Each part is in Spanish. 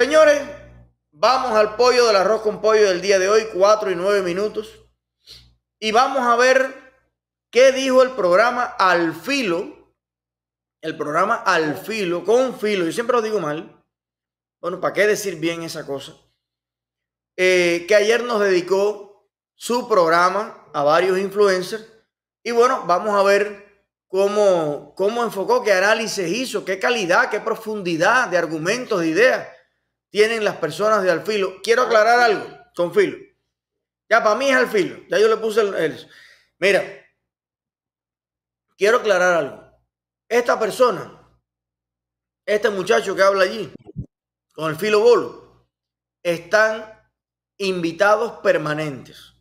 Señores, vamos al pollo del arroz con pollo del día de hoy, 4 y 9 minutos. Y vamos a ver qué dijo el programa Al Filo. El programa Al Filo, con Filo. Yo siempre lo digo mal. Bueno, ¿para qué decir bien esa cosa? Eh, que ayer nos dedicó su programa a varios influencers. Y bueno, vamos a ver cómo, cómo enfocó, qué análisis hizo, qué calidad, qué profundidad de argumentos, de ideas tienen las personas de Alfilo. Quiero aclarar algo con Filo. Ya para mí es Alfilo. Ya yo le puse el, Mira, quiero aclarar algo. Esta persona, este muchacho que habla allí, con el Filo Bolo, están invitados permanentes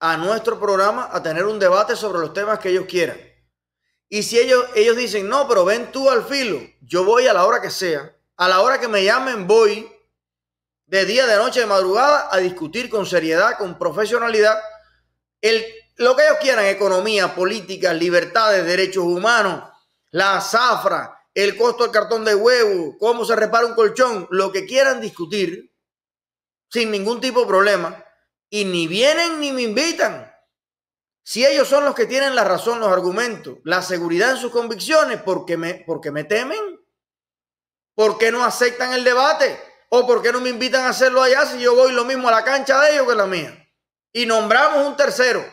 a nuestro programa a tener un debate sobre los temas que ellos quieran. Y si ellos, ellos dicen, no, pero ven tú al filo, yo voy a la hora que sea, a la hora que me llamen voy de día, de noche, de madrugada a discutir con seriedad, con profesionalidad, el, lo que ellos quieran, economía, política, libertades, derechos humanos, la zafra, el costo del cartón de huevo, cómo se repara un colchón, lo que quieran discutir, sin ningún tipo de problema, y ni vienen ni me invitan. Si ellos son los que tienen la razón, los argumentos, la seguridad en sus convicciones, porque me, porque me temen. ¿Por qué no aceptan el debate? ¿O por qué no me invitan a hacerlo allá si yo voy lo mismo a la cancha de ellos que a la mía? Y nombramos un tercero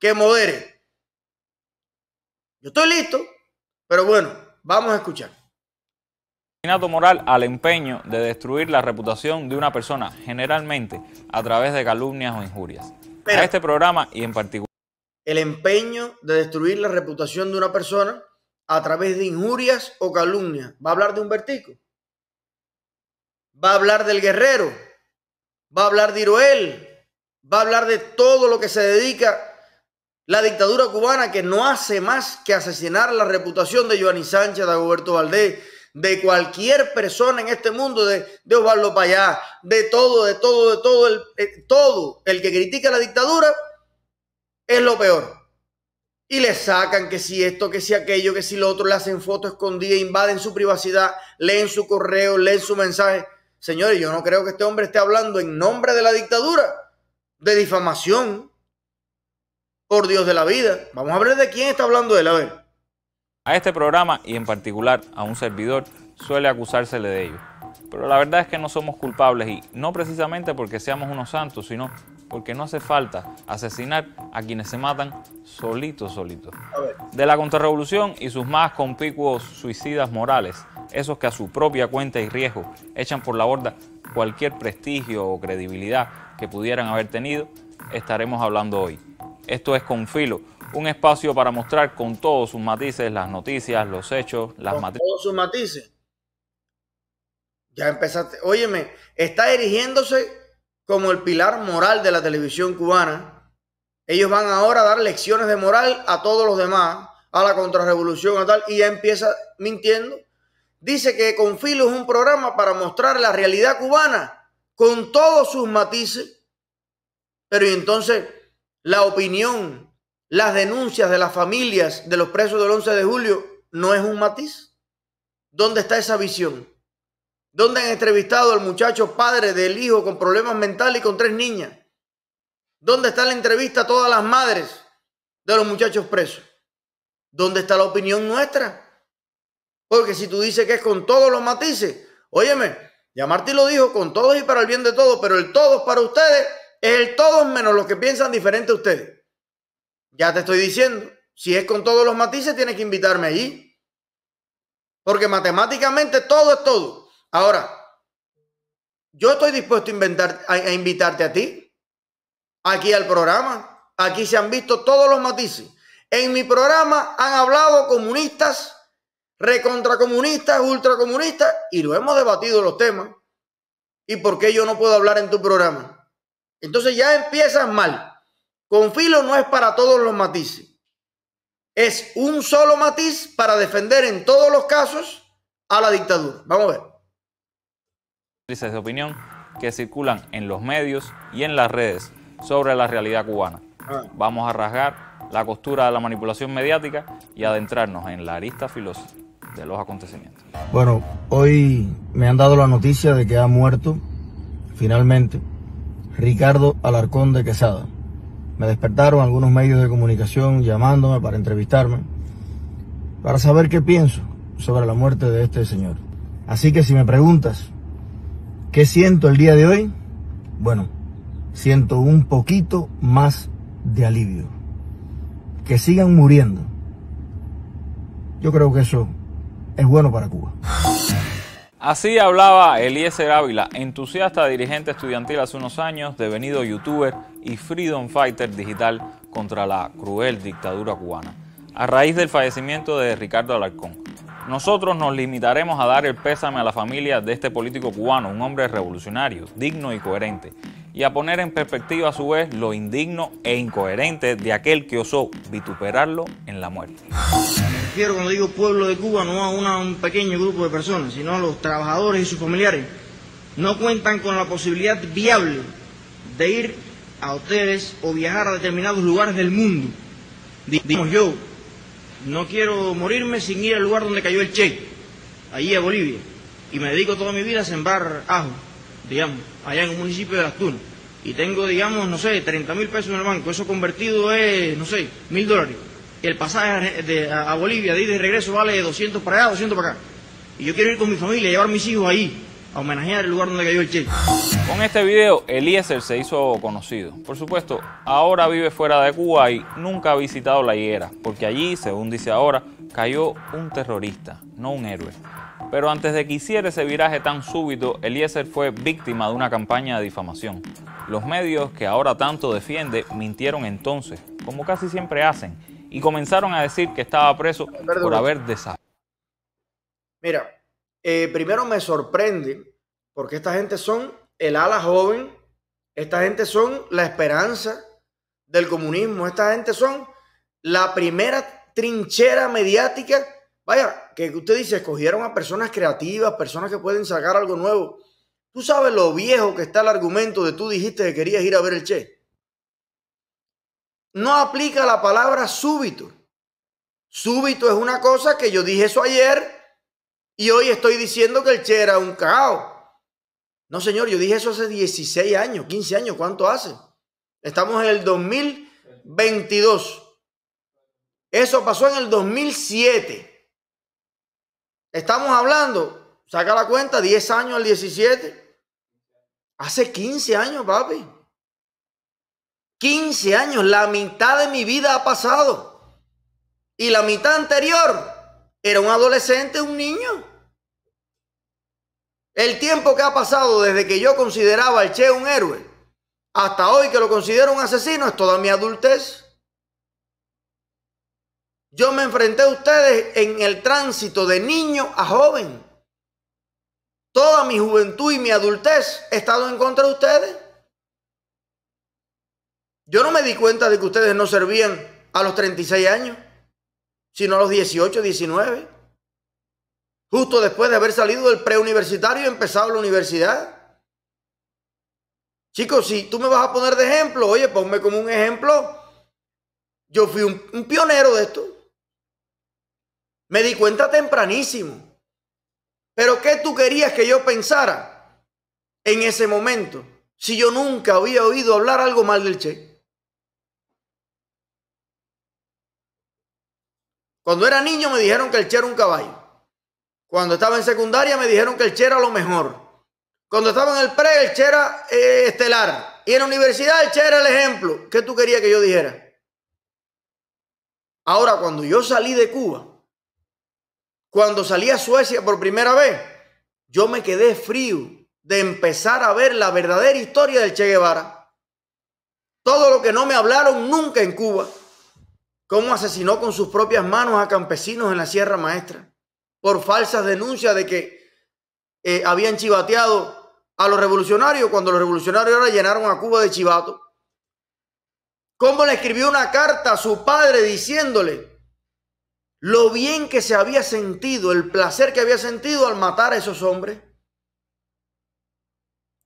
que modere. Yo estoy listo, pero bueno, vamos a escuchar. Asesinato moral al empeño de destruir la reputación de una persona, generalmente a través de calumnias o injurias. Para este programa y en particular. El empeño de destruir la reputación de una persona a través de injurias o calumnias. ¿Va a hablar de un Humbertico? ¿Va a hablar del guerrero? ¿Va a hablar de Iroel? ¿Va a hablar de todo lo que se dedica la dictadura cubana que no hace más que asesinar la reputación de Joanny Sánchez, de Roberto Valdés, de cualquier persona en este mundo, de, de Osvaldo Payá, de todo, de todo, de todo, el, eh, todo el que critica la dictadura es lo peor. Y le sacan que si esto, que si aquello, que si lo otro, le hacen fotos escondidas, invaden su privacidad, leen su correo, leen su mensaje. Señores, yo no creo que este hombre esté hablando en nombre de la dictadura, de difamación. Por Dios de la vida. Vamos a hablar de quién está hablando él, a ver. A este programa y en particular a un servidor suele acusársele de ello. Pero la verdad es que no somos culpables y no precisamente porque seamos unos santos, sino porque no hace falta asesinar a quienes se matan solitos, solitos. De la contrarrevolución y sus más compicuos suicidas morales, esos que a su propia cuenta y riesgo echan por la borda cualquier prestigio o credibilidad que pudieran haber tenido, estaremos hablando hoy. Esto es Con Filo, un espacio para mostrar con todos sus matices las noticias, los hechos, las matrices. Todos sus matices. Ya empezaste. Óyeme, está erigiéndose como el pilar moral de la televisión cubana. Ellos van ahora a dar lecciones de moral a todos los demás, a la contrarrevolución, a tal, y ya empieza mintiendo. Dice que Confilo es un programa para mostrar la realidad cubana con todos sus matices. Pero entonces la opinión, las denuncias de las familias de los presos del 11 de julio no es un matiz. ¿Dónde está esa visión? ¿Dónde han entrevistado al muchacho padre del hijo con problemas mentales y con tres niñas. ¿Dónde está la entrevista a todas las madres de los muchachos presos? ¿Dónde está la opinión nuestra? Porque si tú dices que es con todos los matices, óyeme, ya Martín lo dijo, con todos y para el bien de todos, pero el todos para ustedes es el todos menos los que piensan diferente a ustedes. Ya te estoy diciendo, si es con todos los matices, tienes que invitarme ahí. Porque matemáticamente todo es todo. Ahora, yo estoy dispuesto a, inventar, a, invitarte a ti, aquí al programa. Aquí se han visto todos los matices. En mi programa han hablado comunistas, recontracomunistas, ultracomunistas, y lo hemos debatido los temas. ¿Y por qué yo no puedo hablar en tu programa? Entonces ya empiezas mal. Confilo no es para todos los matices. Es un solo matiz para defender en todos los casos a la dictadura. Vamos a ver de opinión que circulan en los medios y en las redes sobre la realidad cubana. Ah. Vamos a rasgar la costura de la manipulación mediática y adentrarnos en la arista filosófica de los acontecimientos. Bueno, hoy me han dado la noticia de que ha muerto, finalmente, Ricardo Alarcón de Quesada. Me despertaron algunos medios de comunicación llamándome para entrevistarme, para saber qué pienso sobre la muerte de este señor. Así que si me preguntas, ¿Qué siento el día de hoy? Bueno, siento un poquito más de alivio. Que sigan muriendo. Yo creo que eso es bueno para Cuba. Así hablaba Eliezer Ávila, entusiasta dirigente estudiantil hace unos años, devenido youtuber y freedom fighter digital contra la cruel dictadura cubana, a raíz del fallecimiento de Ricardo Alarcón. Nosotros nos limitaremos a dar el pésame a la familia de este político cubano, un hombre revolucionario, digno y coherente, y a poner en perspectiva a su vez lo indigno e incoherente de aquel que osó vituperarlo en la muerte. Me refiero cuando digo pueblo de Cuba no a un pequeño grupo de personas, sino a los trabajadores y sus familiares. No cuentan con la posibilidad viable de ir a hoteles o viajar a determinados lugares del mundo. Digamos yo, no quiero morirme sin ir al lugar donde cayó el Che, allí a Bolivia. Y me dedico toda mi vida a sembrar ajo, digamos, allá en un municipio de Las Tunas. Y tengo, digamos, no sé, 30 mil pesos en el banco. Eso convertido es, no sé, mil dólares. El pasaje a, Bolivia de regreso vale 200 para allá, 200 para acá. Y yo quiero ir con mi familia, llevar mis hijos ahí a homenajear el lugar donde cayó el chico. Con este video, Eliezer se hizo conocido. Por supuesto, ahora vive fuera de Cuba y nunca ha visitado la higuera, porque allí, según dice ahora, cayó un terrorista, no un héroe. Pero antes de que hiciera ese viraje tan súbito, Eliezer fue víctima de una campaña de difamación. Los medios que ahora tanto defiende mintieron entonces, como casi siempre hacen, y comenzaron a decir que estaba preso por haber desaparecido. Mira, eh, primero me sorprende, porque esta gente son el ala joven, esta gente son la esperanza del comunismo, esta gente son la primera trinchera mediática. Vaya, que usted dice, escogieron a personas creativas, personas que pueden sacar algo nuevo. Tú sabes lo viejo que está el argumento de tú dijiste que querías ir a ver el Che. No aplica la palabra súbito. Súbito es una cosa que yo dije eso ayer y hoy estoy diciendo que el Che era un caos No, señor, yo dije eso hace 16 años, 15 años, ¿cuánto hace? Estamos en el 2022. Eso pasó en el 2007. Estamos hablando, saca la cuenta, 10 años al 17. Hace 15 años, papi. 15 años, la mitad de mi vida ha pasado. Y la mitad anterior era un adolescente, un niño. El tiempo que ha pasado desde que yo consideraba al Che un héroe hasta hoy que lo considero un asesino es toda mi adultez. Yo me enfrenté a ustedes en el tránsito de niño a joven. Toda mi juventud y mi adultez he estado en contra de ustedes. Yo no me di cuenta de que ustedes no servían a los 36 años sino a los 18, 19. Justo después de haber salido del preuniversitario y empezado la universidad. Chicos, si tú me vas a poner de ejemplo, oye, ponme como un ejemplo. Yo fui un, pionero de esto. Me di cuenta tempranísimo. Pero ¿qué tú querías que yo pensara en ese momento? Si yo nunca había oído hablar algo mal del cheque. Cuando era niño me dijeron que el Che era un caballo. Cuando estaba en secundaria me dijeron que el Che era lo mejor. Cuando estaba en el pre, el Che era eh, estelar. Y en la universidad el Che era el ejemplo. ¿Qué tú querías que yo dijera? Ahora, cuando yo salí de Cuba, cuando salí a Suecia por primera vez, yo me quedé frío de empezar a ver la verdadera historia del Che Guevara. Todo lo que no me hablaron nunca en Cuba cómo asesinó con sus propias manos a campesinos en la Sierra Maestra por falsas denuncias de que eh, habían chivateado a los revolucionarios cuando los revolucionarios ahora llenaron a Cuba de chivato. Cómo le escribió una carta a su padre diciéndole lo bien que se había sentido, el placer que había sentido al matar a esos hombres,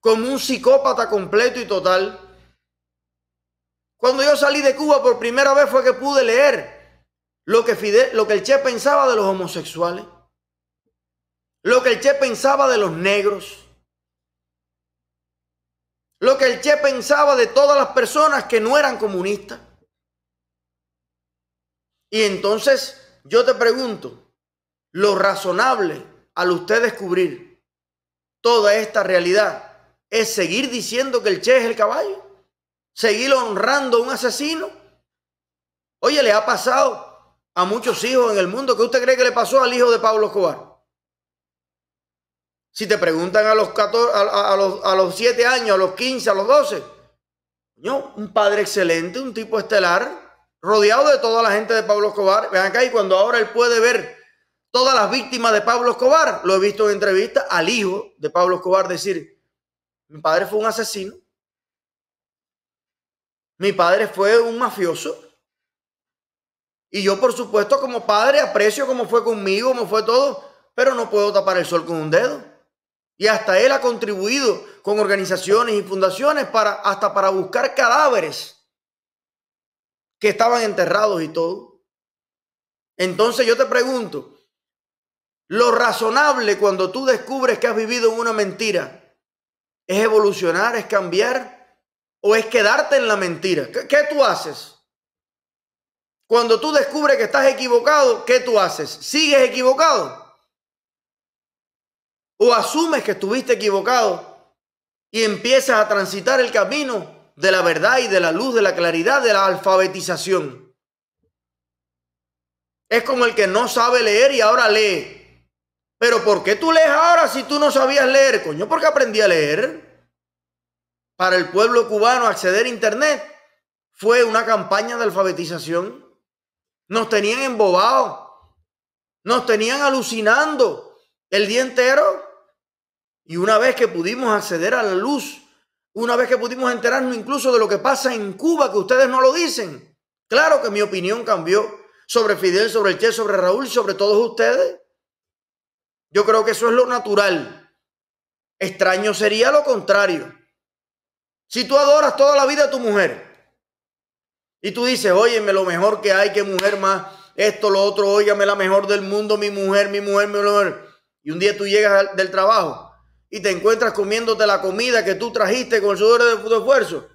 como un psicópata completo y total. Cuando yo salí de Cuba por primera vez fue que pude leer lo que, lo que el Che pensaba de los homosexuales, lo que el Che pensaba de los negros, lo que el Che pensaba de todas las personas que no eran comunistas. Y entonces yo te pregunto, lo razonable al usted descubrir toda esta realidad es seguir diciendo que el Che es el caballo seguir honrando a un asesino. Oye, le ha pasado a muchos hijos en el mundo. ¿Qué usted cree que le pasó al hijo de Pablo Escobar? Si te preguntan a los, a, los, 7 años, a los 15, a los 12. No, un padre excelente, un tipo estelar, rodeado de toda la gente de Pablo Escobar. Vean acá y cuando ahora él puede ver todas las víctimas de Pablo Escobar, lo he visto en entrevista al hijo de Pablo Escobar decir, mi padre fue un asesino, mi padre fue un mafioso. Y yo, por supuesto, como padre, aprecio cómo fue conmigo, cómo fue todo, pero no puedo tapar el sol con un dedo. Y hasta él ha contribuido con organizaciones y fundaciones para, hasta para buscar cadáveres que estaban enterrados y todo. Entonces yo te pregunto, lo razonable cuando tú descubres que has vivido en una mentira es evolucionar, es cambiar o es quedarte en la mentira? ¿Qué, tú haces? Cuando tú descubres que estás equivocado, ¿qué tú haces? ¿Sigues equivocado? ¿O asumes que estuviste equivocado y empiezas a transitar el camino de la verdad y de la luz, de la claridad, de la alfabetización? Es como el que no sabe leer y ahora lee. Pero ¿por qué tú lees ahora si tú no sabías leer? Coño, porque aprendí a leer para el pueblo cubano acceder a Internet fue una campaña de alfabetización. Nos tenían embobados, nos tenían alucinando el día entero. Y una vez que pudimos acceder a la luz, una vez que pudimos enterarnos incluso de lo que pasa en Cuba, que ustedes no lo dicen, claro que mi opinión cambió sobre Fidel, sobre el Che, sobre Raúl, sobre todos ustedes. Yo creo que eso es lo natural. Extraño sería lo contrario. Si tú adoras toda la vida a tu mujer y tú dices, óyeme lo mejor que hay, que mujer más, esto, lo otro, óigame la mejor del mundo, mi mujer, mi mujer, mi mujer. Y un día tú llegas del trabajo y te encuentras comiéndote la comida que tú trajiste con el sudor de tu esfuerzo.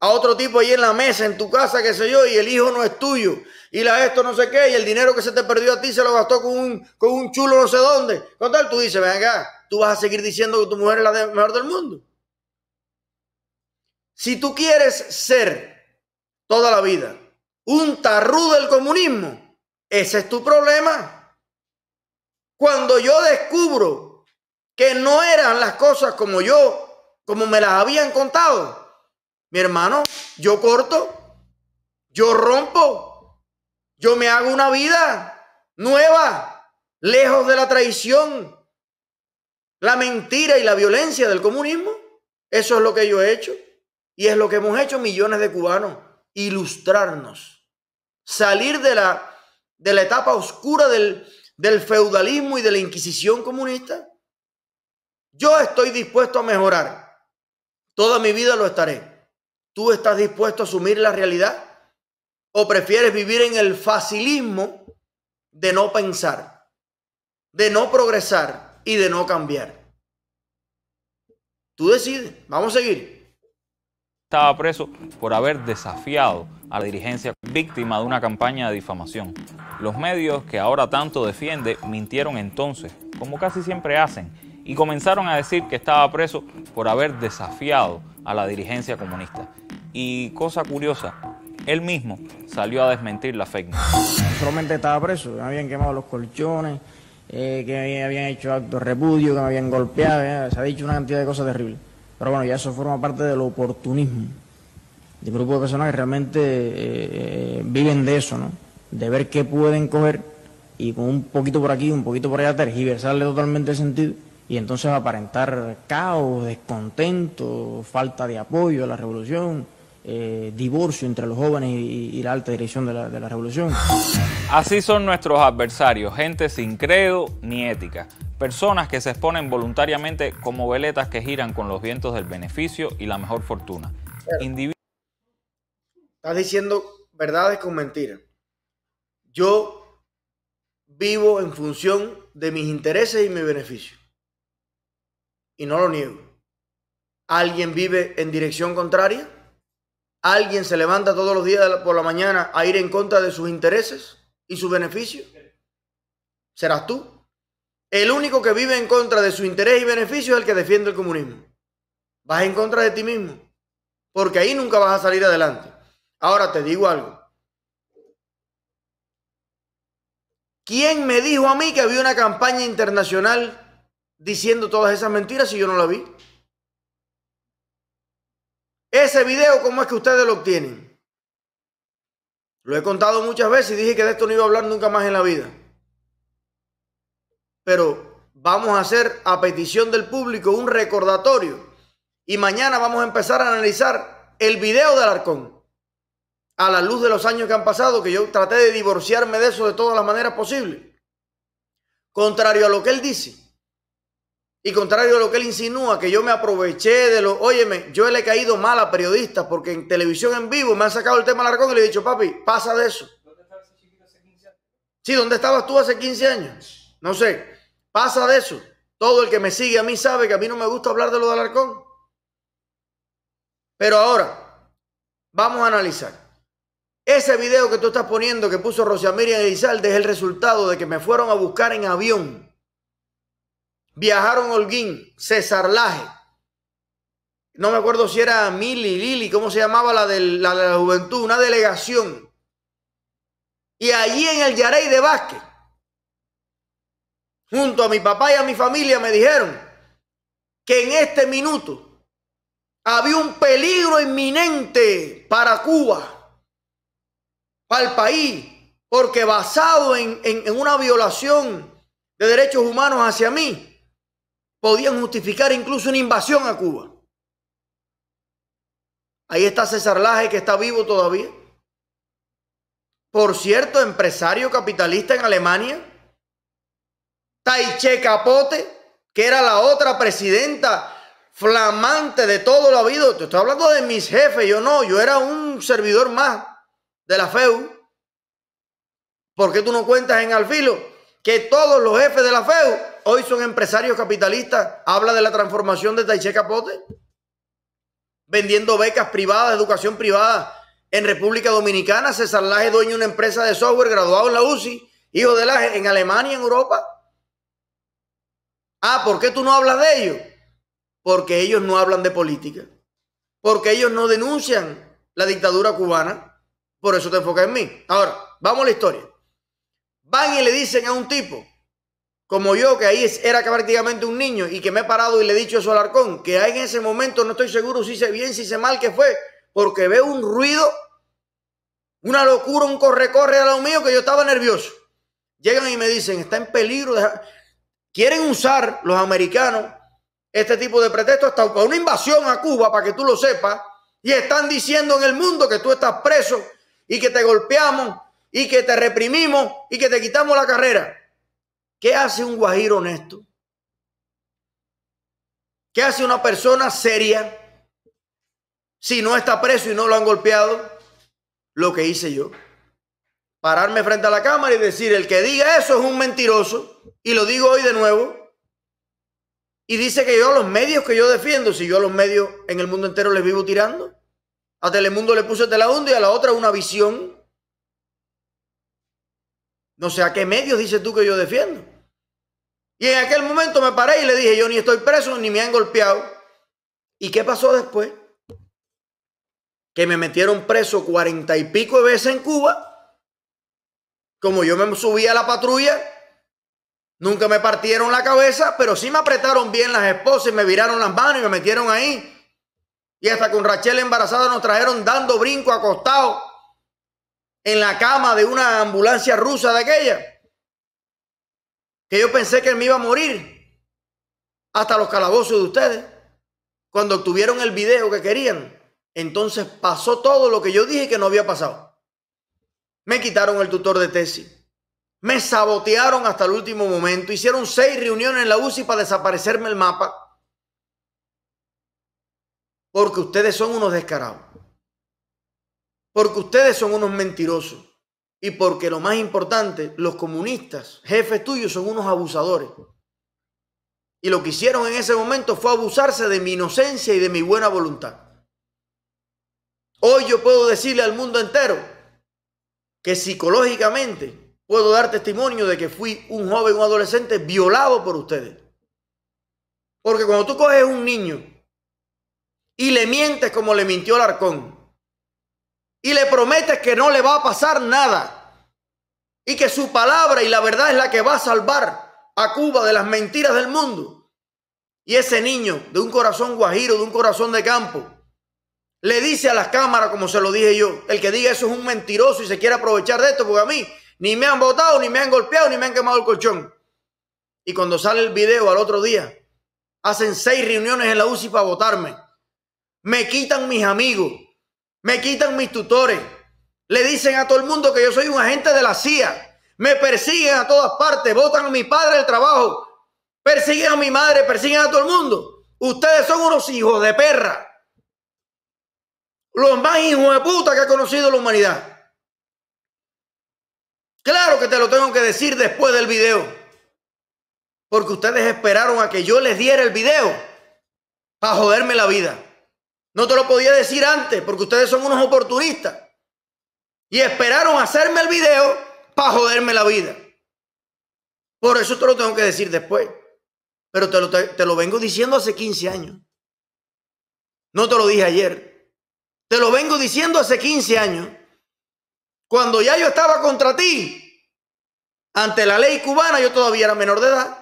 A otro tipo ahí en la mesa, en tu casa, qué sé yo, y el hijo no es tuyo. Y la esto no sé qué, y el dinero que se te perdió a ti se lo gastó con un, con un chulo no sé dónde. Con tal, tú dices, ven acá, tú vas a seguir diciendo que tu mujer es la mejor del mundo. Si tú quieres ser toda la vida un tarrú del comunismo, ese es tu problema. Cuando yo descubro que no eran las cosas como yo, como me las habían contado, mi hermano, yo corto, yo rompo, yo me hago una vida nueva, lejos de la traición, la mentira y la violencia del comunismo. Eso es lo que yo he hecho. Y es lo que hemos hecho millones de cubanos, ilustrarnos, salir de la, de la etapa oscura del, del feudalismo y de la Inquisición comunista. Yo estoy dispuesto a mejorar. Toda mi vida lo estaré. ¿Tú estás dispuesto a asumir la realidad? ¿O prefieres vivir en el facilismo de no pensar, de no progresar y de no cambiar? Tú decides. Vamos a seguir estaba preso por haber desafiado a la dirigencia víctima de una campaña de difamación. Los medios que ahora tanto defiende mintieron entonces, como casi siempre hacen, y comenzaron a decir que estaba preso por haber desafiado a la dirigencia comunista. Y cosa curiosa, él mismo salió a desmentir la fake news. Solamente estaba preso, habían quemado los colchones, eh, que habían hecho actos de repudio, que me habían golpeado, eh, se ha dicho una cantidad de cosas terribles. Pero bueno, ya eso forma parte del oportunismo de un grupo de personas que realmente eh, eh, viven de eso, ¿no? De ver qué pueden coger y con un poquito por aquí, un poquito por allá, tergiversarle totalmente el sentido y entonces aparentar caos, descontento, falta de apoyo a la revolución, eh, divorcio entre los jóvenes y, la alta dirección de la, de la revolución. Así son nuestros adversarios, gente sin credo ni ética personas que se exponen voluntariamente como veletas que giran con los vientos del beneficio y la mejor fortuna. Estás diciendo verdades con mentiras. Yo vivo en función de mis intereses y mi beneficio. Y no lo niego. ¿Alguien vive en dirección contraria? ¿Alguien se levanta todos los días por la mañana a ir en contra de sus intereses y sus beneficios? ¿Serás tú? El único que vive en contra de su interés y beneficio es el que defiende el comunismo. Vas en contra de ti mismo, porque ahí nunca vas a salir adelante. Ahora te digo algo. ¿Quién me dijo a mí que había una campaña internacional diciendo todas esas mentiras si yo no la vi? Ese video, ¿cómo es que ustedes lo obtienen? Lo he contado muchas veces y dije que de esto no iba a hablar nunca más en la vida pero vamos a hacer a petición del público un recordatorio y mañana vamos a empezar a analizar el video del Arcón a la luz de los años que han pasado, que yo traté de divorciarme de eso de todas las maneras posibles. Contrario a lo que él dice y contrario a lo que él insinúa, que yo me aproveché de lo, óyeme, yo le he caído mal a periodistas porque en televisión en vivo me han sacado el tema del Arcón y le he dicho, papi, pasa de eso. ¿Dónde estabas Sí, ¿dónde estabas tú hace 15 años? No sé. Pasa de eso. Todo el que me sigue a mí sabe que a mí no me gusta hablar de lo de Alarcón. Pero ahora, vamos a analizar. Ese video que tú estás poniendo que puso Miriam Elizalde es el resultado de que me fueron a buscar en avión. Viajaron Holguín, César Laje. No me acuerdo si era Mili, Lili, ¿cómo se llamaba la de la, juventud? Una delegación. Y allí en el Yarey de Vázquez junto a mi papá y a mi familia, me dijeron que en este minuto había un peligro inminente para Cuba, para el país, porque basado en, en, una violación de derechos humanos hacia mí, podían justificar incluso una invasión a Cuba. Ahí está César Laje que está vivo todavía. Por cierto, empresario capitalista en Alemania, Taiche Capote, que era la otra presidenta flamante de todo lo habido. Te estoy hablando de mis jefes, yo no, yo era un servidor más de la FEU. ¿Por qué tú no cuentas en Alfilo que todos los jefes de la FEU hoy son empresarios capitalistas? Habla de la transformación de Taiche Capote, vendiendo becas privadas, educación privada en República Dominicana. César Laje, dueño de una empresa de software, graduado en la UCI, hijo de Laje en Alemania, en Europa. Ah, ¿por qué tú no hablas de ellos? Porque ellos no hablan de política. Porque ellos no denuncian la dictadura cubana. Por eso te enfocas en mí. Ahora, vamos a la historia. Van y le dicen a un tipo, como yo, que ahí era prácticamente un niño y que me he parado y le he dicho eso al arcón, que ahí en ese momento no estoy seguro si hice bien, si hice mal que fue, porque veo un ruido, una locura, un corre-corre a lo mío que yo estaba nervioso. Llegan y me dicen, está en peligro. De Quieren usar los americanos este tipo de pretexto hasta para una invasión a Cuba, para que tú lo sepas, y están diciendo en el mundo que tú estás preso y que te golpeamos y que te reprimimos y que te quitamos la carrera. ¿Qué hace un guajiro honesto? ¿Qué hace una persona seria si no está preso y no lo han golpeado? Lo que hice yo pararme frente a la cámara y decir, el que diga eso es un mentiroso, y lo digo hoy de nuevo, y dice que yo a los medios que yo defiendo, si yo a los medios en el mundo entero les vivo tirando, a Telemundo le puse una y a la otra una visión. No sé a qué medios dices tú que yo defiendo. Y en aquel momento me paré y le dije, yo ni estoy preso ni me han golpeado. ¿Y qué pasó después? Que me metieron preso cuarenta y pico de veces en Cuba como yo me subí a la patrulla, nunca me partieron la cabeza, pero sí me apretaron bien las esposas y me viraron las manos y me metieron ahí. Y hasta con Rachel embarazada nos trajeron dando brinco acostado en la cama de una ambulancia rusa de aquella. Que yo pensé que me iba a morir. Hasta los calabozos de ustedes. Cuando obtuvieron el video que querían. Entonces pasó todo lo que yo dije que no había pasado. Me quitaron el tutor de tesis. Me sabotearon hasta el último momento. Hicieron seis reuniones en la UCI para desaparecerme el mapa. Porque ustedes son unos descarados. Porque ustedes son unos mentirosos. Y porque lo más importante, los comunistas, jefes tuyos, son unos abusadores. Y lo que hicieron en ese momento fue abusarse de mi inocencia y de mi buena voluntad. Hoy yo puedo decirle al mundo entero que psicológicamente puedo dar testimonio de que fui un joven, un adolescente violado por ustedes. Porque cuando tú coges un niño y le mientes como le mintió el arcón y le prometes que no le va a pasar nada y que su palabra y la verdad es la que va a salvar a Cuba de las mentiras del mundo. Y ese niño de un corazón guajiro, de un corazón de campo, le dice a las cámaras, como se lo dije yo, el que diga eso es un mentiroso y se quiere aprovechar de esto, porque a mí ni me han votado, ni me han golpeado, ni me han quemado el colchón. Y cuando sale el video al otro día, hacen seis reuniones en la UCI para votarme. Me quitan mis amigos, me quitan mis tutores, le dicen a todo el mundo que yo soy un agente de la CIA, me persiguen a todas partes, votan a mi padre el trabajo, persiguen a mi madre, persiguen a todo el mundo. Ustedes son unos hijos de perra. Los más hijos de puta que ha conocido la humanidad. Claro que te lo tengo que decir después del video. Porque ustedes esperaron a que yo les diera el video para joderme la vida. No te lo podía decir antes porque ustedes son unos oportunistas. Y esperaron hacerme el video para joderme la vida. Por eso te lo tengo que decir después. Pero te lo, te lo vengo diciendo hace 15 años. No te lo dije ayer. Te lo vengo diciendo hace 15 años. Cuando ya yo estaba contra ti, ante la ley cubana, yo todavía era menor de edad.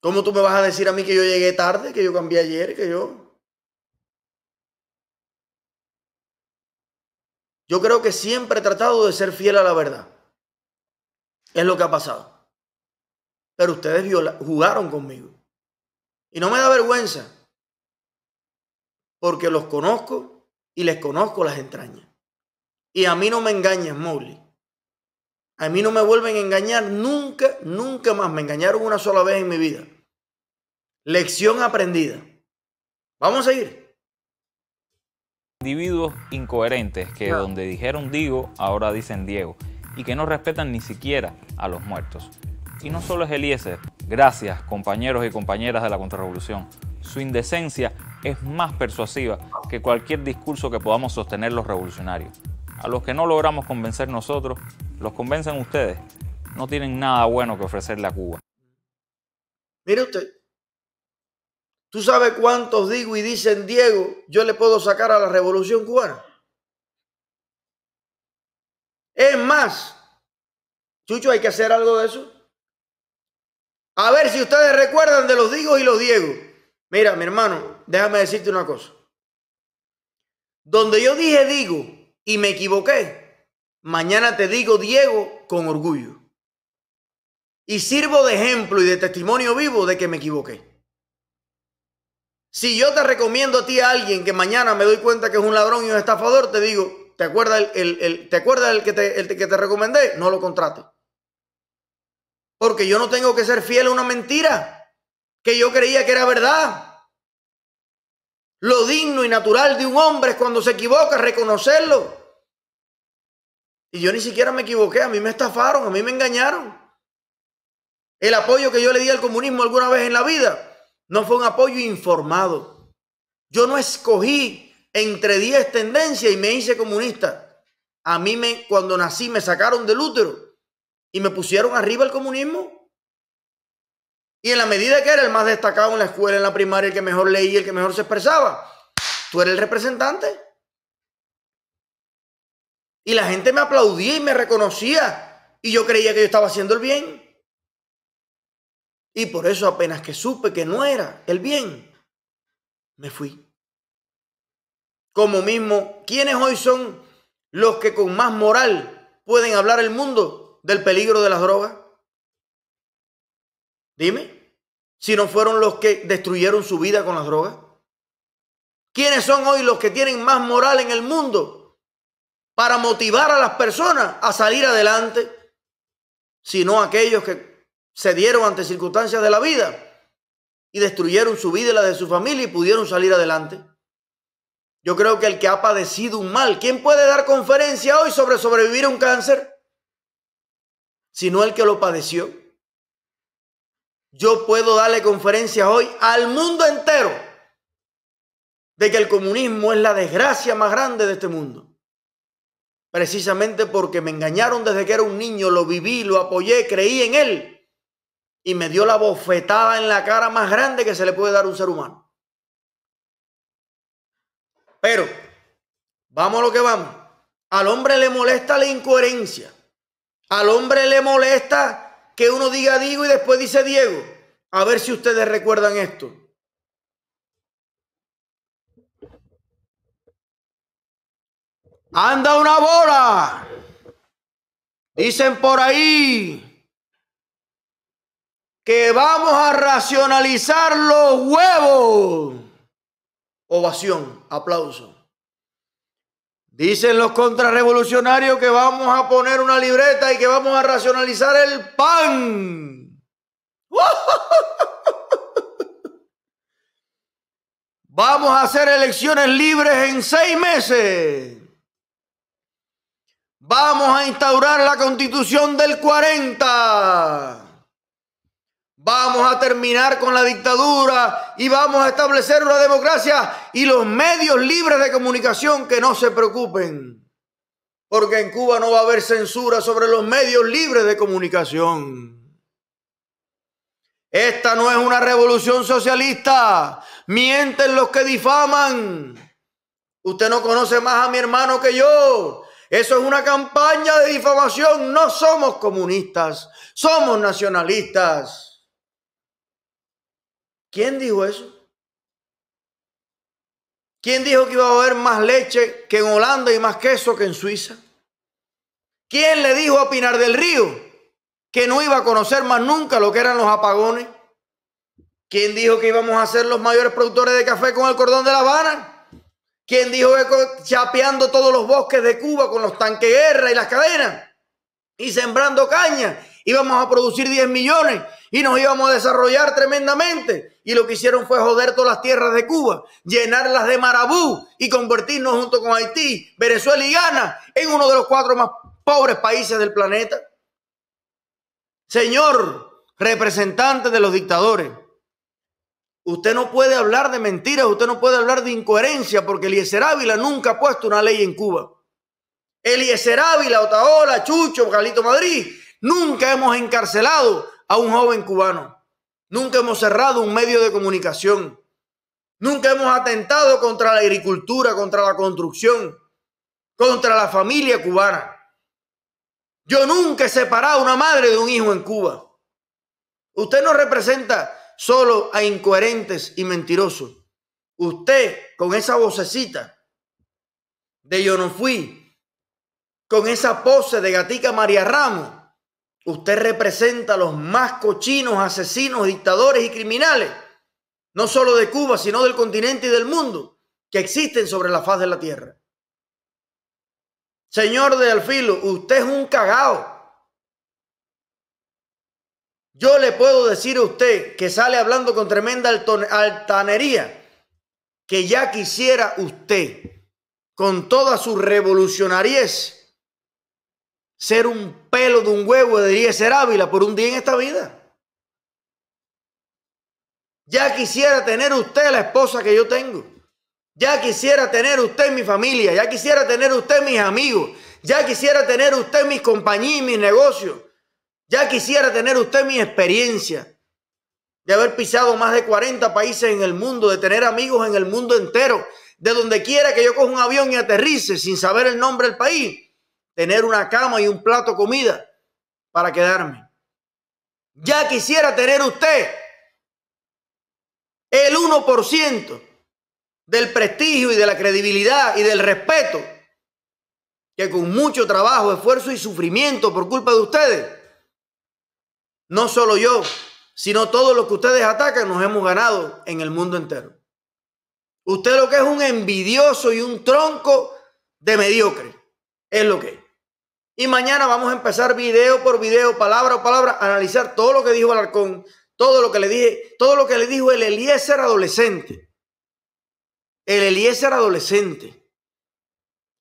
¿Cómo tú me vas a decir a mí que yo llegué tarde, que yo cambié ayer, que yo... Yo creo que siempre he tratado de ser fiel a la verdad. Es lo que ha pasado. Pero ustedes jugaron conmigo. Y no me da vergüenza porque los conozco y les conozco las entrañas. Y a mí no me engañas, Mowgli. A mí no me vuelven a engañar nunca, nunca más. Me engañaron una sola vez en mi vida. Lección aprendida. Vamos a seguir. Individuos incoherentes que donde dijeron Diego ahora dicen Diego. Y que no respetan ni siquiera a los muertos. Y no solo es Eliezer. Gracias, compañeros y compañeras de la contrarrevolución. Su indecencia es más persuasiva que cualquier discurso que podamos sostener los revolucionarios. A los que no logramos convencer nosotros, los convencen ustedes. No tienen nada bueno que ofrecerle a Cuba. Mire usted, ¿tú sabes cuántos digo y dicen Diego, yo le puedo sacar a la revolución cubana? Es más, Chucho, hay que hacer algo de eso. A ver si ustedes recuerdan de los digos y los diegos. Mira, mi hermano, déjame decirte una cosa. Donde yo dije digo y me equivoqué, mañana te digo Diego con orgullo. Y sirvo de ejemplo y de testimonio vivo de que me equivoqué. Si yo te recomiendo a ti a alguien que mañana me doy cuenta que es un ladrón y un estafador, te digo, ¿te acuerdas el, ¿te acuerdas el que, te, que te recomendé? No lo contrate. Porque yo no tengo que ser fiel a una mentira que yo creía que era verdad. Lo digno y natural de un hombre es cuando se equivoca, reconocerlo. Y yo ni siquiera me equivoqué, a mí me estafaron, a mí me engañaron. El apoyo que yo le di al comunismo alguna vez en la vida no fue un apoyo informado. Yo no escogí entre diez tendencias y me hice comunista. A mí me, cuando nací me sacaron del útero y me pusieron arriba el comunismo. Y en la medida que era el más destacado en la escuela, en la primaria, el que mejor leía, el que mejor se expresaba, tú eres el representante. Y la gente me aplaudía y me reconocía. Y yo creía que yo estaba haciendo el bien. Y por eso apenas que supe que no era el bien, me fui. Como mismo, ¿quiénes hoy son los que con más moral pueden hablar el mundo del peligro de las drogas? Dime, si no fueron los que destruyeron su vida con las drogas. ¿Quiénes son hoy los que tienen más moral en el mundo para motivar a las personas a salir adelante? Sino aquellos que se dieron ante circunstancias de la vida y destruyeron su vida y la de su familia y pudieron salir adelante. Yo creo que el que ha padecido un mal, ¿quién puede dar conferencia hoy sobre sobrevivir a un cáncer? Sino el que lo padeció. Yo puedo darle conferencias hoy al mundo entero de que el comunismo es la desgracia más grande de este mundo. Precisamente porque me engañaron desde que era un niño, lo viví, lo apoyé, creí en él y me dio la bofetada en la cara más grande que se le puede dar a un ser humano. Pero, vamos a lo que vamos. Al hombre le molesta la incoherencia. Al hombre le molesta que uno diga Diego y después dice Diego. A ver si ustedes recuerdan esto. Anda una bola. Dicen por ahí que vamos a racionalizar los huevos. Ovación, aplauso. Dicen los contrarrevolucionarios que vamos a poner una libreta y que vamos a racionalizar el pan. Vamos a hacer elecciones libres en seis meses. Vamos a instaurar la constitución del 40. Vamos a terminar con la dictadura y vamos a establecer una democracia y los medios libres de comunicación que no se preocupen, porque en Cuba no va a haber censura sobre los medios libres de comunicación. Esta no es una revolución socialista. Mienten los que difaman. Usted no conoce más a mi hermano que yo. Eso es una campaña de difamación. No somos comunistas, somos nacionalistas. ¿Quién dijo eso? ¿Quién dijo que iba a haber más leche que en Holanda y más queso que en Suiza? ¿Quién le dijo a Pinar del Río que no iba a conocer más nunca lo que eran los apagones? ¿Quién dijo que íbamos a ser los mayores productores de café con el cordón de La Habana? ¿Quién dijo que chapeando todos los bosques de Cuba con los tanques guerra y las cadenas y sembrando caña íbamos a producir 10 millones y nos íbamos a desarrollar tremendamente. Y lo que hicieron fue joder todas las tierras de Cuba, llenarlas de marabú y convertirnos junto con Haití, Venezuela y Ghana en uno de los cuatro más pobres países del planeta. Señor representante de los dictadores, usted no puede hablar de mentiras, usted no puede hablar de incoherencia porque Eliezer Ávila nunca ha puesto una ley en Cuba. Eliezer Ávila, Otaola, Chucho, Galito Madrid Nunca hemos encarcelado a un joven cubano. Nunca hemos cerrado un medio de comunicación. Nunca hemos atentado contra la agricultura, contra la construcción, contra la familia cubana. Yo nunca he separado a una madre de un hijo en Cuba. Usted no representa solo a incoherentes y mentirosos. Usted con esa vocecita de yo no fui, con esa pose de gatica María Ramos, Usted representa a los más cochinos, asesinos, dictadores y criminales, no solo de Cuba, sino del continente y del mundo, que existen sobre la faz de la tierra. Señor de Alfilo, usted es un cagao. Yo le puedo decir a usted que sale hablando con tremenda altanería, que ya quisiera usted, con toda su revolucionariez, ser un pelo de un huevo debería ser Ávila por un día en esta vida. Ya quisiera tener usted la esposa que yo tengo. Ya quisiera tener usted mi familia. Ya quisiera tener usted mis amigos. Ya quisiera tener usted mis compañías y mis negocios. Ya quisiera tener usted mi experiencia. De haber pisado más de 40 países en el mundo. De tener amigos en el mundo entero. De donde quiera que yo coja un avión y aterrice sin saber el nombre del país tener una cama y un plato comida para quedarme. Ya quisiera tener usted el 1% del prestigio y de la credibilidad y del respeto que con mucho trabajo, esfuerzo y sufrimiento por culpa de ustedes, no solo yo, sino todos los que ustedes atacan nos hemos ganado en el mundo entero. Usted lo que es un envidioso y un tronco de mediocre, es lo que es. Y mañana vamos a empezar video por video, palabra por palabra, analizar todo lo que dijo Alarcón, todo lo que le dije, todo lo que le dijo el Eliezer adolescente. El Eliezer adolescente.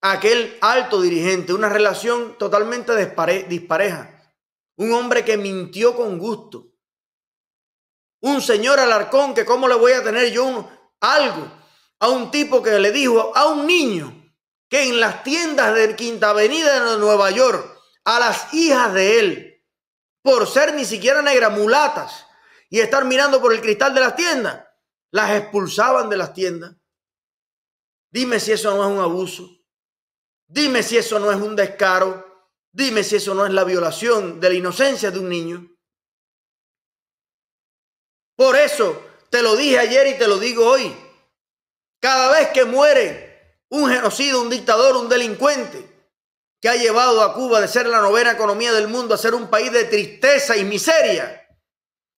Aquel alto dirigente, una relación totalmente dispareja. Un hombre que mintió con gusto. Un señor Alarcón que cómo le voy a tener yo algo a un tipo que le dijo a un niño que en las tiendas de Quinta Avenida de Nueva York a las hijas de él por ser ni siquiera negra, mulatas y estar mirando por el cristal de las tiendas, las expulsaban de las tiendas. Dime si eso no es un abuso. Dime si eso no es un descaro. Dime si eso no es la violación de la inocencia de un niño. Por eso te lo dije ayer y te lo digo hoy. Cada vez que muere un genocidio, un dictador, un delincuente, que ha llevado a Cuba de ser la novena economía del mundo a ser un país de tristeza y miseria.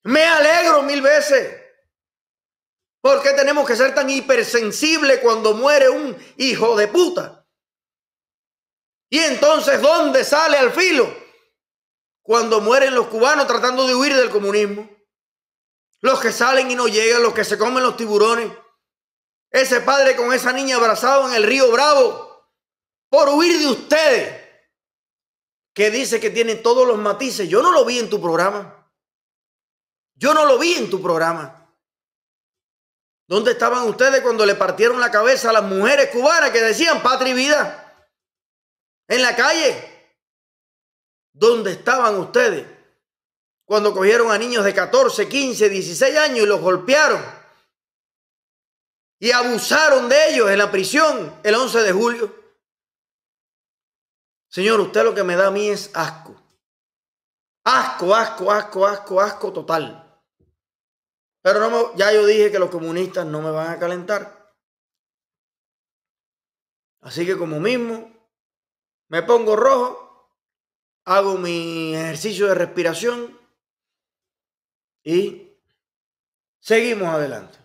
Me alegro mil veces. ¿Por qué tenemos que ser tan hipersensibles cuando muere un hijo de puta? Y entonces, ¿dónde sale al filo? Cuando mueren los cubanos tratando de huir del comunismo. Los que salen y no llegan, los que se comen los tiburones ese padre con esa niña abrazado en el río Bravo por huir de ustedes. Que dice que tiene todos los matices. Yo no lo vi en tu programa. Yo no lo vi en tu programa. ¿Dónde estaban ustedes cuando le partieron la cabeza a las mujeres cubanas que decían patria y vida? En la calle. ¿Dónde estaban ustedes cuando cogieron a niños de 14, 15, 16 años y los golpearon? y abusaron de ellos en la prisión el 11 de julio. Señor, usted lo que me da a mí es asco. Asco, asco, asco, asco, asco total. Pero ya yo dije que los comunistas no me van a calentar. Así que como mismo, me pongo rojo, hago mi ejercicio de respiración y seguimos adelante.